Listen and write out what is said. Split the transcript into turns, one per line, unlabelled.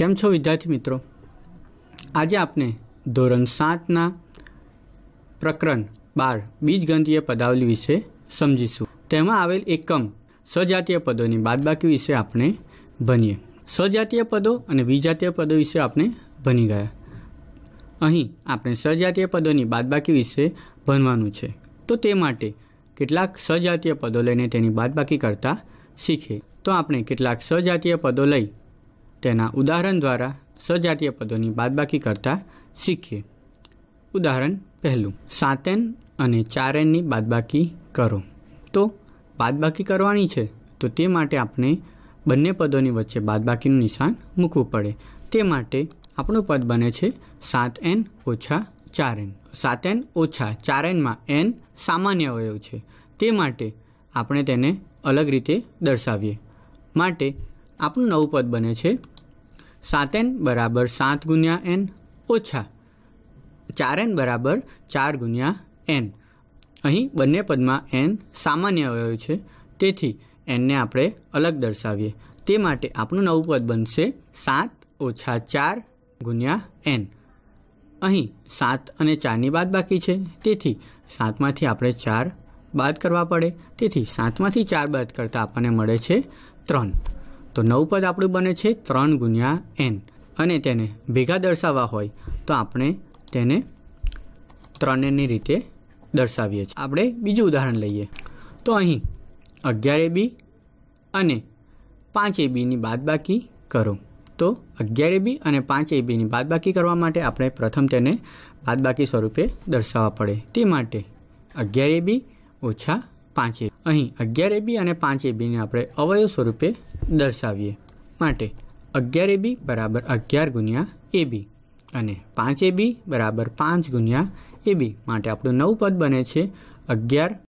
કેમ છો વિદ્યાર્થી મિત્રો આજે આપણે ધોરણ સાતના પ્રકરણ બાર બીજગંધીય પદાવલી વિશે સમજીશું તેમાં આવેલ એકમ સજાતીય પદોની બાદબાકી વિશે આપણે ભણીએ સજાતીય પદો અને વિજાતીય પદો વિશે આપણે ભણી ગયા અહીં આપણે સજાતીય પદોની બાદબાકી વિશે ભણવાનું છે તો તે માટે કેટલાક સજાતીય પદો લઈને તેની બાદબાકી કરતા શીખીએ તો આપણે કેટલાક સજાતીય પદો લઈ તેના ઉદાહરણ દ્વારા સજાતીય પદોની બાદબાકી કરતા શીખીએ ઉદાહરણ પહેલું સાતેન અને ચારેનની બાદબાકી કરો તો બાદબાકી કરવાની છે તો તે માટે આપણે બંને પદોની વચ્ચે બાદબાકીનું નિશાન મૂકવું પડે તે માટે આપણું પદ બને છે સાત એન ઓછા ચાર એન સાત એન ઓછા ચાર એનમાં એન સામાન્ય અવયવ છે તે માટે આપણે તેને અલગ રીતે દર્શાવીએ માટે આપણું નવું પદ બને છે સાત એન બરાબર સાત ગુણ્યા એન ઓછા ચાર એન બરાબર ચાર ગુણ્યા એન અહીં બંને પદમાં એન સામાન્ય અવયવ છે તેથી એનને આપણે અલગ દર્શાવીએ તે માટે આપણું નવું પદ બનશે સાત ઓછા ચાર ગુણ્યા એન અહીં સાત અને ચારની બાદ બાકી છે તેથી સાતમાંથી આપણે ચાર બાદ કરવા પડે તેથી સાતમાંથી ચાર બાદ કરતાં આપણને મળે છે ત્રણ તો નવ પદ આપણું બને છે ત્રણ ગુણ્યા એન અને તેને ભેગા દર્શાવવા હોય તો આપણે તેને ત્રણેની રીતે દર્શાવીએ છીએ આપણે બીજું ઉદાહરણ લઈએ તો અહીં અગિયાર બી અને પાંચ એ બીની બાદબાકી કરો તો અગિયાર બી અને પાંચ એ બીની બાદબાકી કરવા માટે આપણે પ્રથમ તેને બાદબાકી સ્વરૂપે દર્શાવવા પડે તે માટે અગિયાર બી ઓછા પાંચે અહીં અગિયાર એબી અને પાંચ એબીને આપણે અવયવ સ્વરૂપે દર્શાવીએ માટે અગિયાર એબી બરાબર અગિયાર ગુણ્યા એબી અને પાંચ એબી બરાબર પાંચ ગુણ્યા એબી માટે આપણું નવું પદ બને છે અગિયાર